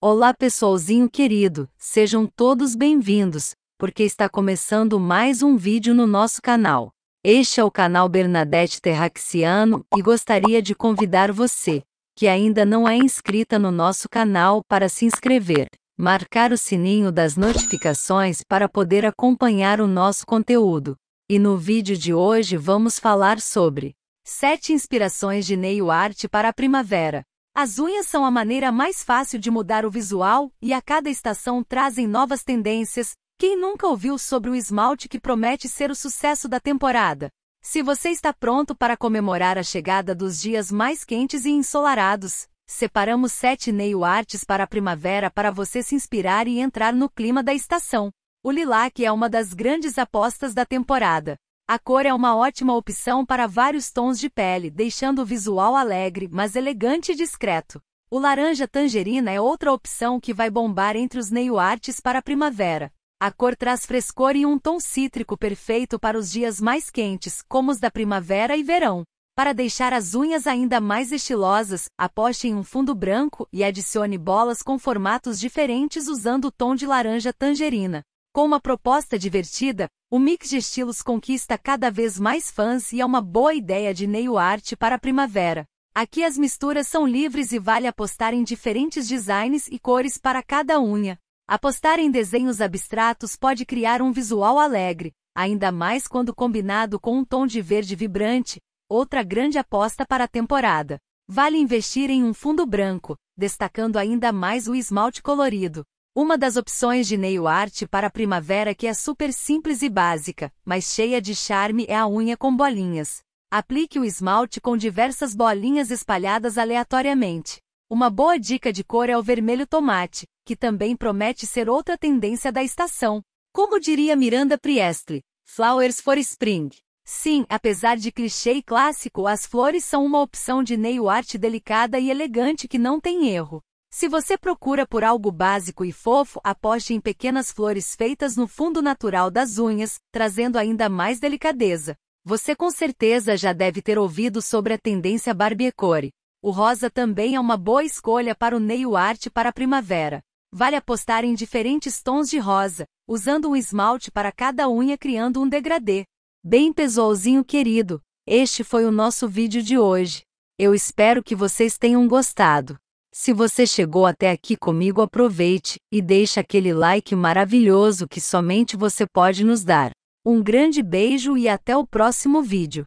Olá, pessoalzinho querido, sejam todos bem-vindos, porque está começando mais um vídeo no nosso canal. Este é o canal Bernadette Terraxiano e gostaria de convidar você, que ainda não é inscrita no nosso canal, para se inscrever, marcar o sininho das notificações para poder acompanhar o nosso conteúdo. E no vídeo de hoje vamos falar sobre 7 inspirações de nail art para a primavera. As unhas são a maneira mais fácil de mudar o visual e a cada estação trazem novas tendências. Quem nunca ouviu sobre o esmalte que promete ser o sucesso da temporada? Se você está pronto para comemorar a chegada dos dias mais quentes e ensolarados, separamos sete nail arts para a primavera para você se inspirar e entrar no clima da estação. O lilac é uma das grandes apostas da temporada. A cor é uma ótima opção para vários tons de pele, deixando o visual alegre, mas elegante e discreto. O laranja tangerina é outra opção que vai bombar entre os nail arts para a primavera. A cor traz frescor e um tom cítrico perfeito para os dias mais quentes, como os da primavera e verão. Para deixar as unhas ainda mais estilosas, aposte em um fundo branco e adicione bolas com formatos diferentes usando o tom de laranja tangerina. Com uma proposta divertida, o mix de estilos conquista cada vez mais fãs e é uma boa ideia de nail art para a primavera. Aqui as misturas são livres e vale apostar em diferentes designs e cores para cada unha. Apostar em desenhos abstratos pode criar um visual alegre, ainda mais quando combinado com um tom de verde vibrante, outra grande aposta para a temporada. Vale investir em um fundo branco, destacando ainda mais o esmalte colorido. Uma das opções de nail art para a primavera que é super simples e básica, mas cheia de charme é a unha com bolinhas. Aplique o esmalte com diversas bolinhas espalhadas aleatoriamente. Uma boa dica de cor é o vermelho tomate, que também promete ser outra tendência da estação. Como diria Miranda Priestley, Flowers for Spring. Sim, apesar de clichê e clássico, as flores são uma opção de nail art delicada e elegante que não tem erro. Se você procura por algo básico e fofo, aposte em pequenas flores feitas no fundo natural das unhas, trazendo ainda mais delicadeza. Você com certeza já deve ter ouvido sobre a tendência Barbiecore. O rosa também é uma boa escolha para o nail art para a primavera. Vale apostar em diferentes tons de rosa, usando um esmalte para cada unha criando um degradê. Bem pessoalzinho querido, este foi o nosso vídeo de hoje. Eu espero que vocês tenham gostado. Se você chegou até aqui comigo, aproveite e deixe aquele like maravilhoso que somente você pode nos dar. Um grande beijo e até o próximo vídeo.